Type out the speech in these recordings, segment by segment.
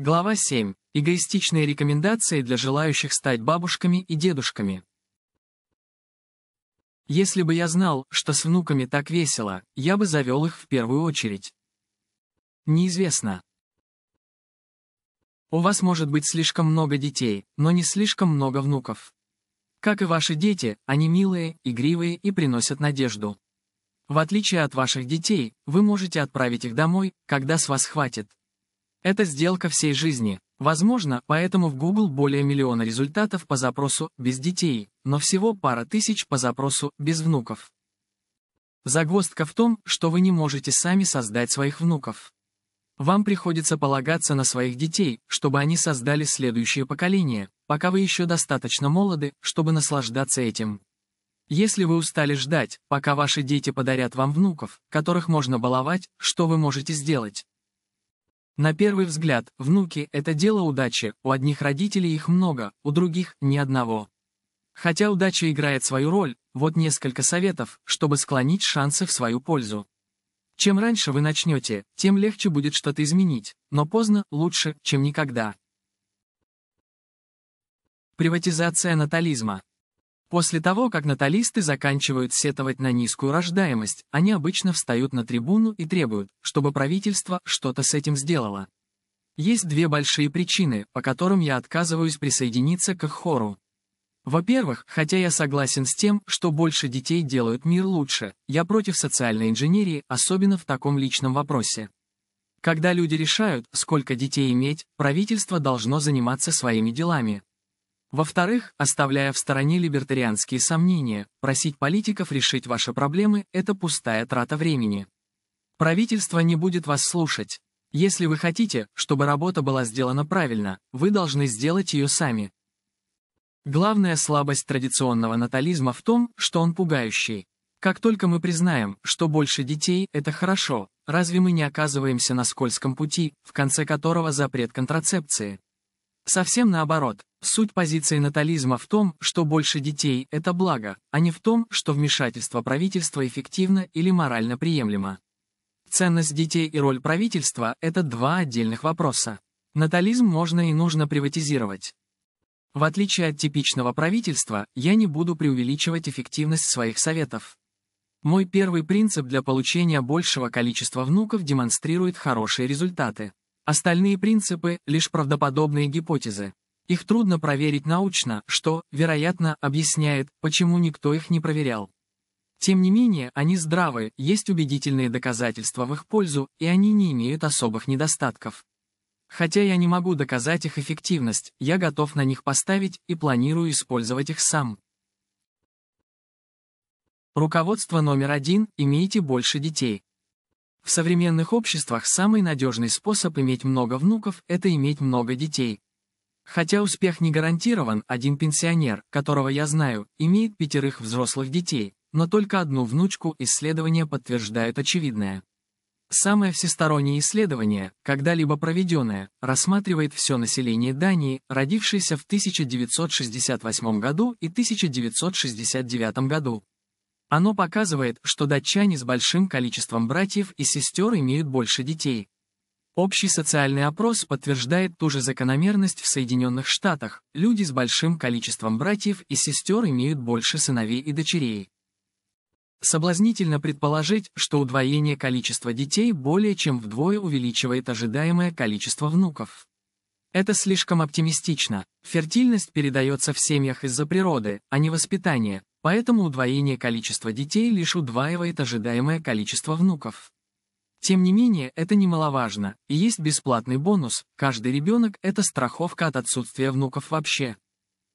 Глава 7. Эгоистичные рекомендации для желающих стать бабушками и дедушками. Если бы я знал, что с внуками так весело, я бы завел их в первую очередь. Неизвестно. У вас может быть слишком много детей, но не слишком много внуков. Как и ваши дети, они милые, игривые и приносят надежду. В отличие от ваших детей, вы можете отправить их домой, когда с вас хватит. Это сделка всей жизни. Возможно, поэтому в Google более миллиона результатов по запросу «без детей», но всего пара тысяч по запросу «без внуков». Загвоздка в том, что вы не можете сами создать своих внуков. Вам приходится полагаться на своих детей, чтобы они создали следующее поколение, пока вы еще достаточно молоды, чтобы наслаждаться этим. Если вы устали ждать, пока ваши дети подарят вам внуков, которых можно баловать, что вы можете сделать? На первый взгляд, внуки – это дело удачи, у одних родителей их много, у других – ни одного. Хотя удача играет свою роль, вот несколько советов, чтобы склонить шансы в свою пользу. Чем раньше вы начнете, тем легче будет что-то изменить, но поздно – лучше, чем никогда. Приватизация натализма. После того, как наталисты заканчивают сетовать на низкую рождаемость, они обычно встают на трибуну и требуют, чтобы правительство что-то с этим сделало. Есть две большие причины, по которым я отказываюсь присоединиться к их хору. Во-первых, хотя я согласен с тем, что больше детей делают мир лучше, я против социальной инженерии, особенно в таком личном вопросе. Когда люди решают, сколько детей иметь, правительство должно заниматься своими делами, во-вторых, оставляя в стороне либертарианские сомнения, просить политиков решить ваши проблемы – это пустая трата времени. Правительство не будет вас слушать. Если вы хотите, чтобы работа была сделана правильно, вы должны сделать ее сами. Главная слабость традиционного натализма в том, что он пугающий. Как только мы признаем, что больше детей – это хорошо, разве мы не оказываемся на скользком пути, в конце которого запрет контрацепции? Совсем наоборот, Суть позиции натализма в том, что больше детей – это благо, а не в том, что вмешательство правительства эффективно или морально приемлемо. Ценность детей и роль правительства – это два отдельных вопроса. Натализм можно и нужно приватизировать. В отличие от типичного правительства, я не буду преувеличивать эффективность своих советов. Мой первый принцип для получения большего количества внуков демонстрирует хорошие результаты. Остальные принципы – лишь правдоподобные гипотезы. Их трудно проверить научно, что, вероятно, объясняет, почему никто их не проверял. Тем не менее, они здравы, есть убедительные доказательства в их пользу, и они не имеют особых недостатков. Хотя я не могу доказать их эффективность, я готов на них поставить и планирую использовать их сам. Руководство номер один – имейте больше детей. В современных обществах самый надежный способ иметь много внуков – это иметь много детей. Хотя успех не гарантирован, один пенсионер, которого я знаю, имеет пятерых взрослых детей, но только одну внучку исследования подтверждают очевидное. Самое всестороннее исследование, когда-либо проведенное, рассматривает все население Дании, родившееся в 1968 году и 1969 году. Оно показывает, что датчане с большим количеством братьев и сестер имеют больше детей, Общий социальный опрос подтверждает ту же закономерность в Соединенных Штатах. Люди с большим количеством братьев и сестер имеют больше сыновей и дочерей. Соблазнительно предположить, что удвоение количества детей более чем вдвое увеличивает ожидаемое количество внуков. Это слишком оптимистично. Фертильность передается в семьях из-за природы, а не воспитания, поэтому удвоение количества детей лишь удваивает ожидаемое количество внуков. Тем не менее, это немаловажно, и есть бесплатный бонус, каждый ребенок – это страховка от отсутствия внуков вообще.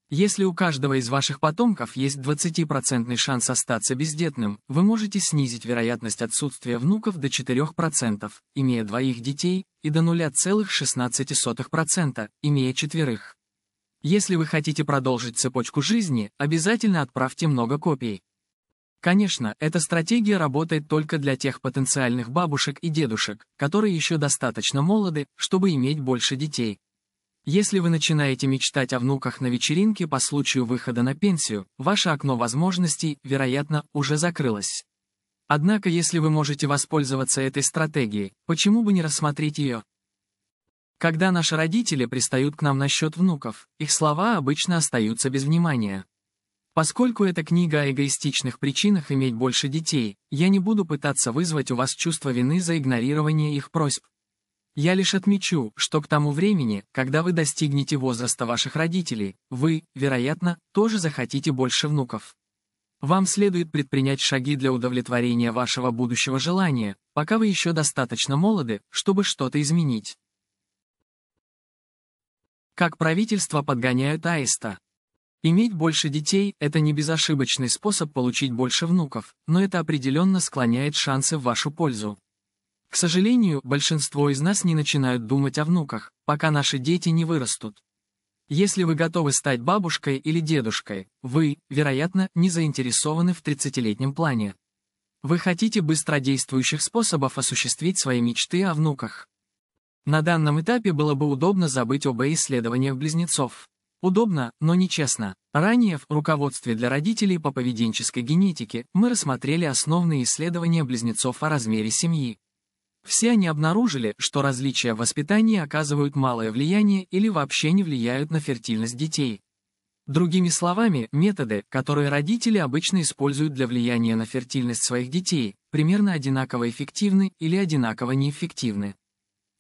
Если у каждого из ваших потомков есть 20% шанс остаться бездетным, вы можете снизить вероятность отсутствия внуков до 4%, имея двоих детей, и до 0,16%, имея четверых. Если вы хотите продолжить цепочку жизни, обязательно отправьте много копий. Конечно, эта стратегия работает только для тех потенциальных бабушек и дедушек, которые еще достаточно молоды, чтобы иметь больше детей. Если вы начинаете мечтать о внуках на вечеринке по случаю выхода на пенсию, ваше окно возможностей, вероятно, уже закрылось. Однако, если вы можете воспользоваться этой стратегией, почему бы не рассмотреть ее? Когда наши родители пристают к нам насчет внуков, их слова обычно остаются без внимания. Поскольку эта книга о эгоистичных причинах иметь больше детей, я не буду пытаться вызвать у вас чувство вины за игнорирование их просьб. Я лишь отмечу, что к тому времени, когда вы достигнете возраста ваших родителей, вы, вероятно, тоже захотите больше внуков. Вам следует предпринять шаги для удовлетворения вашего будущего желания, пока вы еще достаточно молоды, чтобы что-то изменить. Как правительство подгоняют аиста? Иметь больше детей – это не безошибочный способ получить больше внуков, но это определенно склоняет шансы в вашу пользу. К сожалению, большинство из нас не начинают думать о внуках, пока наши дети не вырастут. Если вы готовы стать бабушкой или дедушкой, вы, вероятно, не заинтересованы в 30-летнем плане. Вы хотите быстродействующих способов осуществить свои мечты о внуках. На данном этапе было бы удобно забыть об исследованиях близнецов. Удобно, но нечестно. Ранее в руководстве для родителей по поведенческой генетике мы рассмотрели основные исследования близнецов о размере семьи. Все они обнаружили, что различия в воспитании оказывают малое влияние или вообще не влияют на фертильность детей. Другими словами, методы, которые родители обычно используют для влияния на фертильность своих детей, примерно одинаково эффективны или одинаково неэффективны.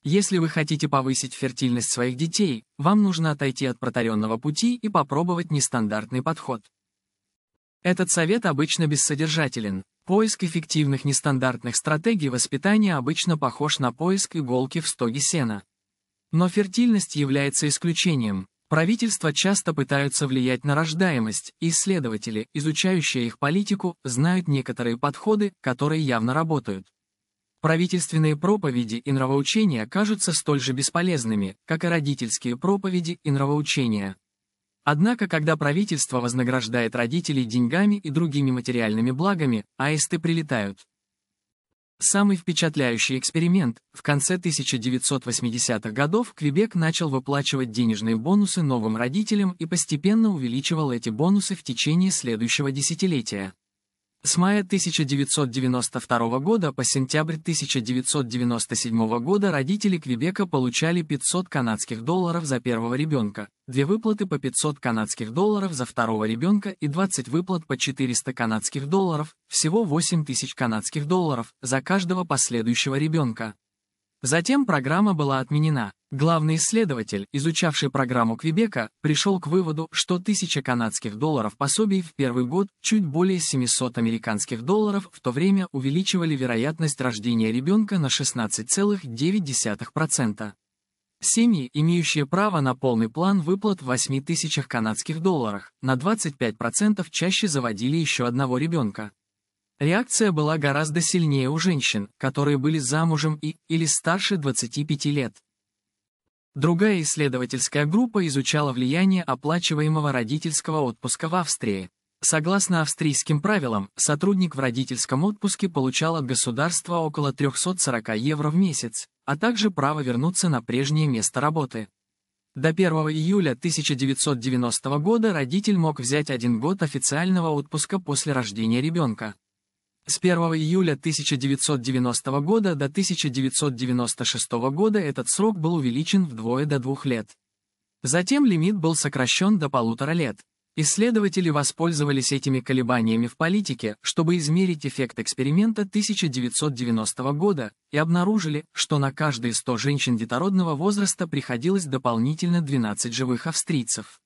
Если вы хотите повысить фертильность своих детей, вам нужно отойти от протаренного пути и попробовать нестандартный подход. Этот совет обычно бессодержателен. Поиск эффективных нестандартных стратегий воспитания обычно похож на поиск иголки в стоге сена. Но фертильность является исключением. Правительства часто пытаются влиять на рождаемость, и исследователи, изучающие их политику, знают некоторые подходы, которые явно работают. Правительственные проповеди и нравоучения кажутся столь же бесполезными, как и родительские проповеди и нравоучения. Однако, когда правительство вознаграждает родителей деньгами и другими материальными благами, аисты прилетают. Самый впечатляющий эксперимент. В конце 1980-х годов Квебек начал выплачивать денежные бонусы новым родителям и постепенно увеличивал эти бонусы в течение следующего десятилетия. С мая 1992 года по сентябрь 1997 года родители Квебека получали 500 канадских долларов за первого ребенка, две выплаты по 500 канадских долларов за второго ребенка и 20 выплат по 400 канадских долларов, всего 8000 канадских долларов, за каждого последующего ребенка. Затем программа была отменена, Главный исследователь, изучавший программу Квебека, пришел к выводу, что 1000 канадских долларов пособий в первый год чуть более 700 американских долларов в то время увеличивали вероятность рождения ребенка на 16,9%. Семьи, имеющие право на полный план выплат в 8 тысячах канадских долларах, на 25% чаще заводили еще одного ребенка. Реакция была гораздо сильнее у женщин, которые были замужем и или старше 25 лет. Другая исследовательская группа изучала влияние оплачиваемого родительского отпуска в Австрии. Согласно австрийским правилам, сотрудник в родительском отпуске получал от государства около 340 евро в месяц, а также право вернуться на прежнее место работы. До 1 июля 1990 года родитель мог взять один год официального отпуска после рождения ребенка. С 1 июля 1990 года до 1996 года этот срок был увеличен вдвое до двух лет. Затем лимит был сокращен до полутора лет. Исследователи воспользовались этими колебаниями в политике, чтобы измерить эффект эксперимента 1990 года и обнаружили, что на каждые 100 женщин детородного возраста приходилось дополнительно 12 живых австрийцев.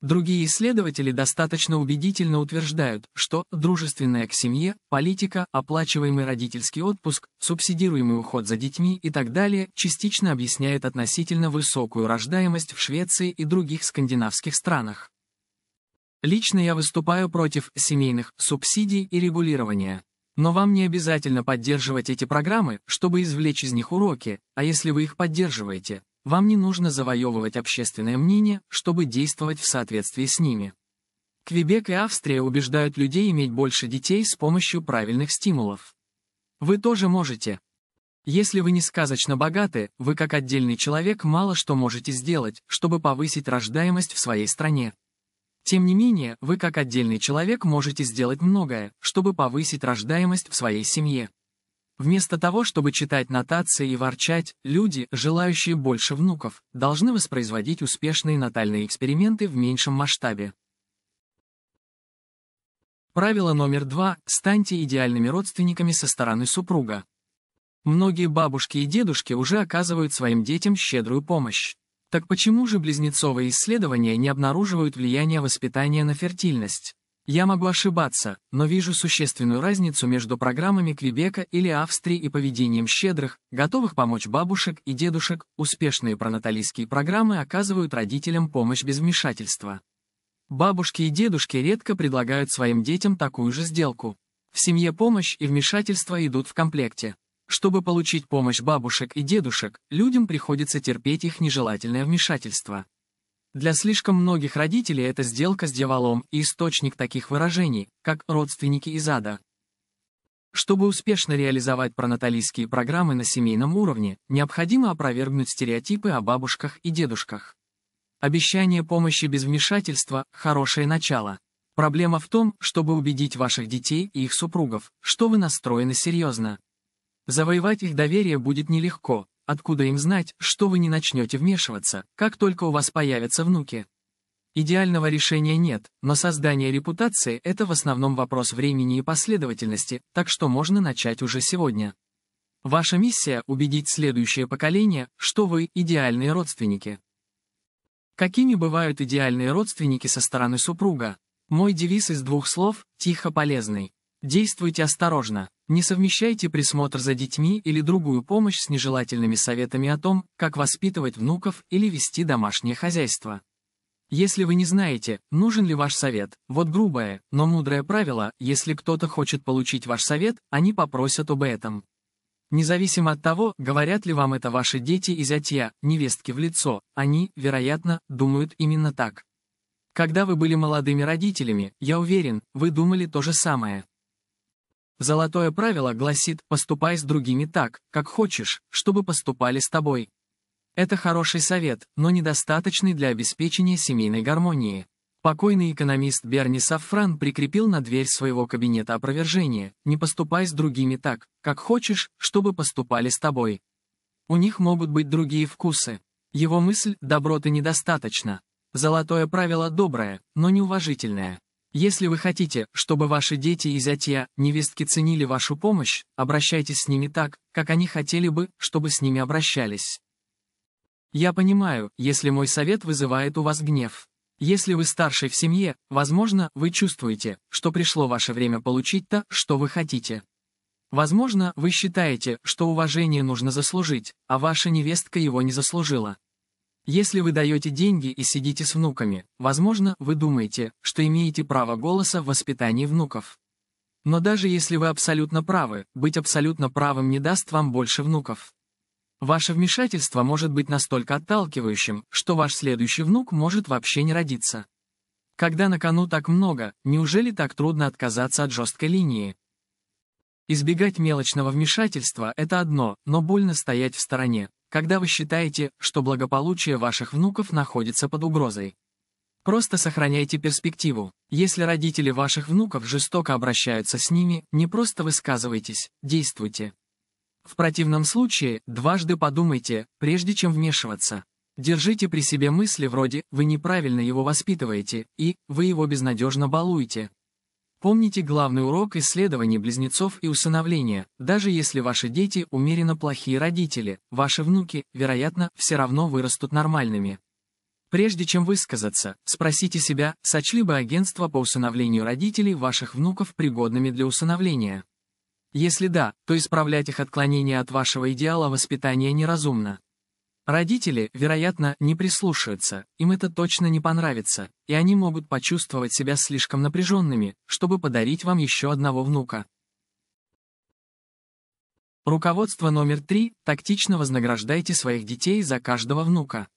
Другие исследователи достаточно убедительно утверждают, что дружественная к семье, политика, оплачиваемый родительский отпуск, субсидируемый уход за детьми и так далее частично объясняет относительно высокую рождаемость в Швеции и других скандинавских странах. Лично я выступаю против семейных субсидий и регулирования. Но вам не обязательно поддерживать эти программы, чтобы извлечь из них уроки, а если вы их поддерживаете, вам не нужно завоевывать общественное мнение, чтобы действовать в соответствии с ними. Квебек и Австрия убеждают людей иметь больше детей с помощью правильных стимулов. Вы тоже можете. Если вы не сказочно богаты, вы как отдельный человек мало что можете сделать, чтобы повысить рождаемость в своей стране. Тем не менее, вы как отдельный человек можете сделать многое, чтобы повысить рождаемость в своей семье. Вместо того, чтобы читать нотации и ворчать, люди, желающие больше внуков, должны воспроизводить успешные натальные эксперименты в меньшем масштабе. Правило номер два – станьте идеальными родственниками со стороны супруга. Многие бабушки и дедушки уже оказывают своим детям щедрую помощь. Так почему же близнецовые исследования не обнаруживают влияние воспитания на фертильность? Я могу ошибаться, но вижу существенную разницу между программами Квебека или Австрии и поведением щедрых, готовых помочь бабушек и дедушек. Успешные пронаталистские программы оказывают родителям помощь без вмешательства. Бабушки и дедушки редко предлагают своим детям такую же сделку. В семье помощь и вмешательство идут в комплекте. Чтобы получить помощь бабушек и дедушек, людям приходится терпеть их нежелательное вмешательство. Для слишком многих родителей это сделка с дьяволом и источник таких выражений, как «родственники из ада». Чтобы успешно реализовать пронаталийские программы на семейном уровне, необходимо опровергнуть стереотипы о бабушках и дедушках. Обещание помощи без вмешательства – хорошее начало. Проблема в том, чтобы убедить ваших детей и их супругов, что вы настроены серьезно. Завоевать их доверие будет нелегко, Откуда им знать, что вы не начнете вмешиваться, как только у вас появятся внуки? Идеального решения нет, но создание репутации – это в основном вопрос времени и последовательности, так что можно начать уже сегодня. Ваша миссия – убедить следующее поколение, что вы – идеальные родственники. Какими бывают идеальные родственники со стороны супруга? Мой девиз из двух слов – тихо полезный. Действуйте осторожно. Не совмещайте присмотр за детьми или другую помощь с нежелательными советами о том, как воспитывать внуков или вести домашнее хозяйство. Если вы не знаете, нужен ли ваш совет, вот грубое, но мудрое правило, если кто-то хочет получить ваш совет, они попросят об этом. Независимо от того, говорят ли вам это ваши дети и зятья, невестки в лицо, они, вероятно, думают именно так. Когда вы были молодыми родителями, я уверен, вы думали то же самое. Золотое правило гласит «поступай с другими так, как хочешь, чтобы поступали с тобой». Это хороший совет, но недостаточный для обеспечения семейной гармонии. Покойный экономист Берни Сафран прикрепил на дверь своего кабинета опровержение «Не поступай с другими так, как хочешь, чтобы поступали с тобой». У них могут быть другие вкусы. Его мысль «доброты недостаточно». Золотое правило доброе, но неуважительное. Если вы хотите, чтобы ваши дети и зятья, невестки ценили вашу помощь, обращайтесь с ними так, как они хотели бы, чтобы с ними обращались. Я понимаю, если мой совет вызывает у вас гнев. Если вы старший в семье, возможно, вы чувствуете, что пришло ваше время получить то, что вы хотите. Возможно, вы считаете, что уважение нужно заслужить, а ваша невестка его не заслужила. Если вы даете деньги и сидите с внуками, возможно, вы думаете, что имеете право голоса в воспитании внуков. Но даже если вы абсолютно правы, быть абсолютно правым не даст вам больше внуков. Ваше вмешательство может быть настолько отталкивающим, что ваш следующий внук может вообще не родиться. Когда на кону так много, неужели так трудно отказаться от жесткой линии? Избегать мелочного вмешательства – это одно, но больно стоять в стороне, когда вы считаете, что благополучие ваших внуков находится под угрозой. Просто сохраняйте перспективу. Если родители ваших внуков жестоко обращаются с ними, не просто высказывайтесь, действуйте. В противном случае, дважды подумайте, прежде чем вмешиваться. Держите при себе мысли вроде «вы неправильно его воспитываете» и «вы его безнадежно балуете». Помните главный урок исследований близнецов и усыновления. Даже если ваши дети умеренно плохие родители, ваши внуки, вероятно, все равно вырастут нормальными. Прежде чем высказаться, спросите себя, сочли бы агентство по усыновлению родителей ваших внуков пригодными для усыновления. Если да, то исправлять их отклонение от вашего идеала воспитания неразумно. Родители, вероятно, не прислушаются, им это точно не понравится, и они могут почувствовать себя слишком напряженными, чтобы подарить вам еще одного внука. Руководство номер три – тактично вознаграждайте своих детей за каждого внука.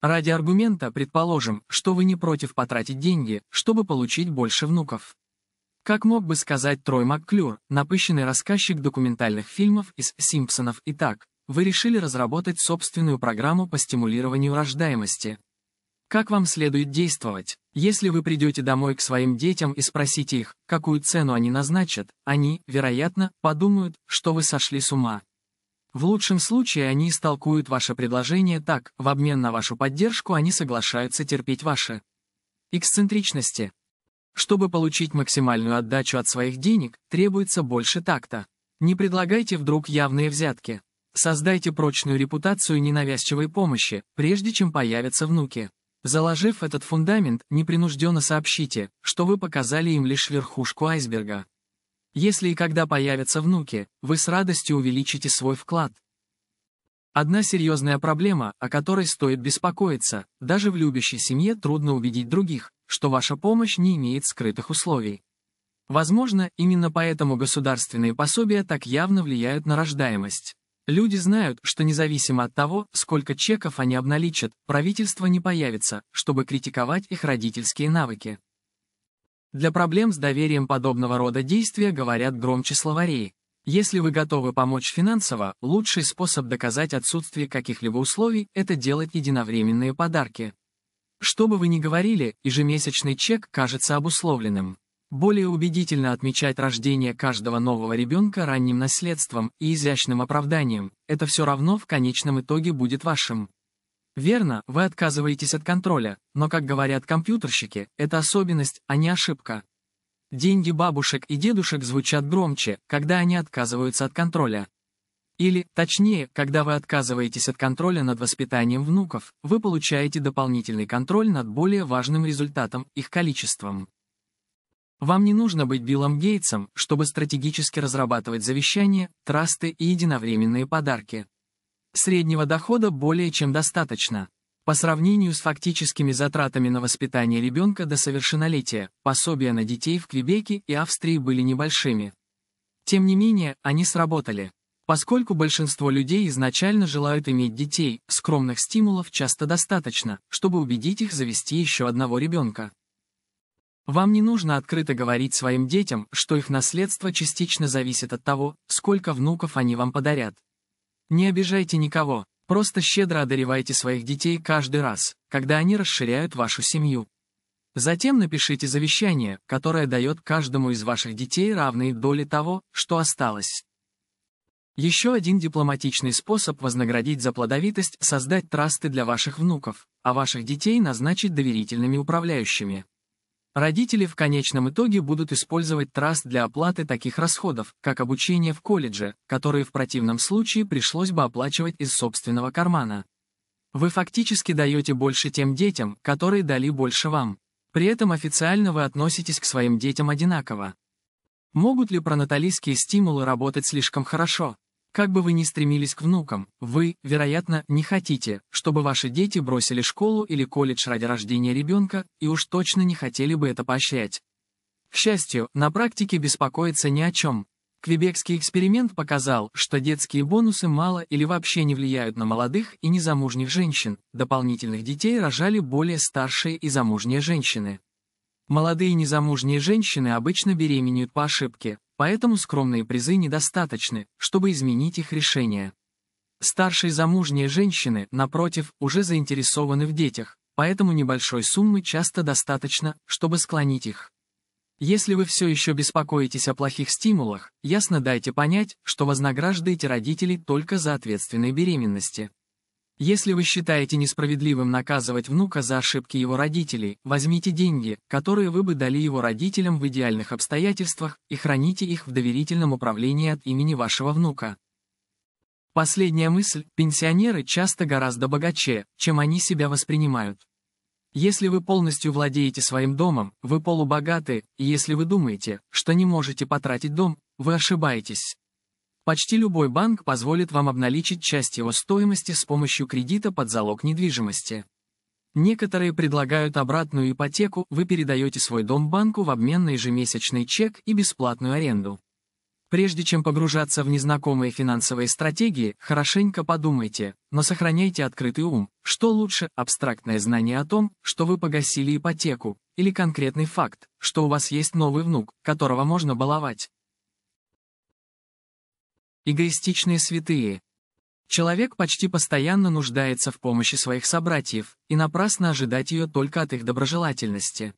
Ради аргумента предположим, что вы не против потратить деньги, чтобы получить больше внуков. Как мог бы сказать Трой МакКлюр, напыщенный рассказчик документальных фильмов из «Симпсонов» и так, вы решили разработать собственную программу по стимулированию рождаемости. Как вам следует действовать? Если вы придете домой к своим детям и спросите их, какую цену они назначат, они, вероятно, подумают, что вы сошли с ума. В лучшем случае они истолкуют ваше предложение так, в обмен на вашу поддержку они соглашаются терпеть ваши эксцентричности. Чтобы получить максимальную отдачу от своих денег, требуется больше такта. Не предлагайте вдруг явные взятки. Создайте прочную репутацию ненавязчивой помощи, прежде чем появятся внуки. Заложив этот фундамент, непринужденно сообщите, что вы показали им лишь верхушку айсберга. Если и когда появятся внуки, вы с радостью увеличите свой вклад. Одна серьезная проблема, о которой стоит беспокоиться, даже в любящей семье трудно убедить других, что ваша помощь не имеет скрытых условий. Возможно, именно поэтому государственные пособия так явно влияют на рождаемость. Люди знают, что независимо от того, сколько чеков они обналичат, правительство не появится, чтобы критиковать их родительские навыки. Для проблем с доверием подобного рода действия говорят громче словарей. Если вы готовы помочь финансово, лучший способ доказать отсутствие каких-либо условий – это делать единовременные подарки. Что бы вы ни говорили, ежемесячный чек кажется обусловленным более убедительно отмечать рождение каждого нового ребенка ранним наследством и изящным оправданием, это все равно в конечном итоге будет вашим. Верно, вы отказываетесь от контроля, но, как говорят компьютерщики, это особенность, а не ошибка. Деньги бабушек и дедушек звучат громче, когда они отказываются от контроля. Или, точнее, когда вы отказываетесь от контроля над воспитанием внуков, вы получаете дополнительный контроль над более важным результатом, их количеством. Вам не нужно быть Биллом Гейтсом, чтобы стратегически разрабатывать завещания, трасты и единовременные подарки. Среднего дохода более чем достаточно. По сравнению с фактическими затратами на воспитание ребенка до совершеннолетия, пособия на детей в Квебеке и Австрии были небольшими. Тем не менее, они сработали. Поскольку большинство людей изначально желают иметь детей, скромных стимулов часто достаточно, чтобы убедить их завести еще одного ребенка. Вам не нужно открыто говорить своим детям, что их наследство частично зависит от того, сколько внуков они вам подарят. Не обижайте никого, просто щедро одаривайте своих детей каждый раз, когда они расширяют вашу семью. Затем напишите завещание, которое дает каждому из ваших детей равные доли того, что осталось. Еще один дипломатичный способ вознаградить за плодовитость – создать трасты для ваших внуков, а ваших детей назначить доверительными управляющими. Родители в конечном итоге будут использовать траст для оплаты таких расходов, как обучение в колледже, которые в противном случае пришлось бы оплачивать из собственного кармана. Вы фактически даете больше тем детям, которые дали больше вам. При этом официально вы относитесь к своим детям одинаково. Могут ли пронаталистские стимулы работать слишком хорошо? Как бы вы ни стремились к внукам, вы, вероятно, не хотите, чтобы ваши дети бросили школу или колледж ради рождения ребенка, и уж точно не хотели бы это поощрять. К счастью, на практике беспокоиться ни о чем. Квебекский эксперимент показал, что детские бонусы мало или вообще не влияют на молодых и незамужних женщин, дополнительных детей рожали более старшие и замужние женщины. Молодые незамужние женщины обычно беременеют по ошибке, поэтому скромные призы недостаточны, чтобы изменить их решение. Старшие замужние женщины, напротив, уже заинтересованы в детях, поэтому небольшой суммы часто достаточно, чтобы склонить их. Если вы все еще беспокоитесь о плохих стимулах, ясно дайте понять, что вознаграждаете родителей только за ответственные беременности. Если вы считаете несправедливым наказывать внука за ошибки его родителей, возьмите деньги, которые вы бы дали его родителям в идеальных обстоятельствах, и храните их в доверительном управлении от имени вашего внука. Последняя мысль. Пенсионеры часто гораздо богаче, чем они себя воспринимают. Если вы полностью владеете своим домом, вы полубогаты, и если вы думаете, что не можете потратить дом, вы ошибаетесь. Почти любой банк позволит вам обналичить часть его стоимости с помощью кредита под залог недвижимости. Некоторые предлагают обратную ипотеку, вы передаете свой дом банку в обмен на ежемесячный чек и бесплатную аренду. Прежде чем погружаться в незнакомые финансовые стратегии, хорошенько подумайте, но сохраняйте открытый ум. Что лучше, абстрактное знание о том, что вы погасили ипотеку, или конкретный факт, что у вас есть новый внук, которого можно баловать? Эгоистичные святые. Человек почти постоянно нуждается в помощи своих собратьев, и напрасно ожидать ее только от их доброжелательности.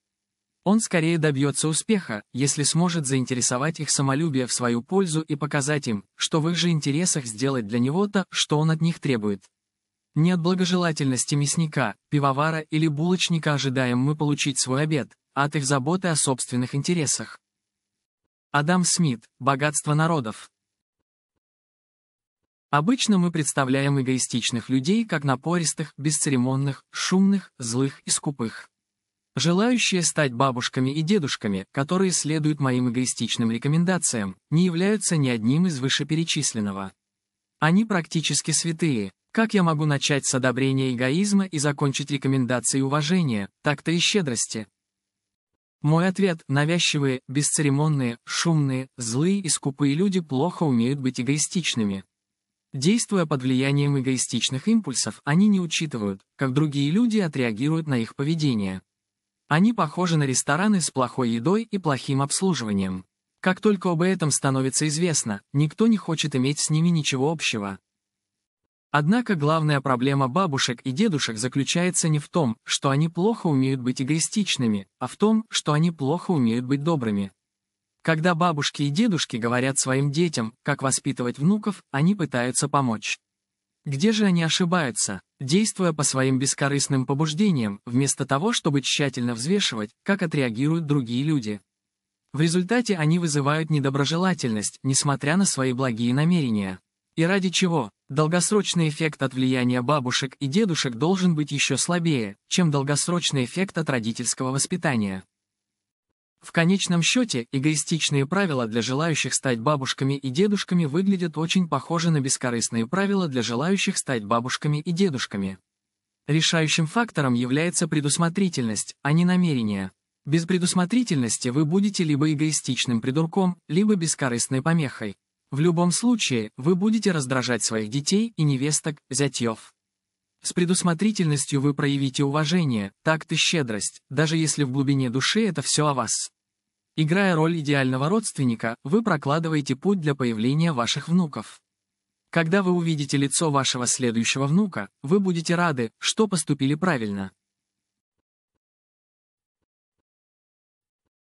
Он скорее добьется успеха, если сможет заинтересовать их самолюбие в свою пользу и показать им, что в их же интересах сделать для него то, что он от них требует. Не от благожелательности мясника, пивовара или булочника ожидаем мы получить свой обед, а от их заботы о собственных интересах. Адам Смит, «Богатство народов», Обычно мы представляем эгоистичных людей как напористых, бесцеремонных, шумных, злых и скупых. Желающие стать бабушками и дедушками, которые следуют моим эгоистичным рекомендациям, не являются ни одним из вышеперечисленного. Они практически святые. Как я могу начать с одобрения эгоизма и закончить рекомендацией уважения, так-то и щедрости? Мой ответ – навязчивые, бесцеремонные, шумные, злые и скупые люди плохо умеют быть эгоистичными. Действуя под влиянием эгоистичных импульсов, они не учитывают, как другие люди отреагируют на их поведение. Они похожи на рестораны с плохой едой и плохим обслуживанием. Как только об этом становится известно, никто не хочет иметь с ними ничего общего. Однако главная проблема бабушек и дедушек заключается не в том, что они плохо умеют быть эгоистичными, а в том, что они плохо умеют быть добрыми. Когда бабушки и дедушки говорят своим детям, как воспитывать внуков, они пытаются помочь. Где же они ошибаются, действуя по своим бескорыстным побуждениям, вместо того, чтобы тщательно взвешивать, как отреагируют другие люди? В результате они вызывают недоброжелательность, несмотря на свои благие намерения. И ради чего? Долгосрочный эффект от влияния бабушек и дедушек должен быть еще слабее, чем долгосрочный эффект от родительского воспитания. В конечном счете, эгоистичные правила для желающих стать бабушками и дедушками выглядят очень похоже на бескорыстные правила для желающих стать бабушками и дедушками. Решающим фактором является предусмотрительность, а не намерение. Без предусмотрительности вы будете либо эгоистичным придурком, либо бескорыстной помехой. В любом случае, вы будете раздражать своих детей и невесток, зятьев. С предусмотрительностью вы проявите уважение, такт и щедрость, даже если в глубине души это все о вас. Играя роль идеального родственника, вы прокладываете путь для появления ваших внуков. Когда вы увидите лицо вашего следующего внука, вы будете рады, что поступили правильно.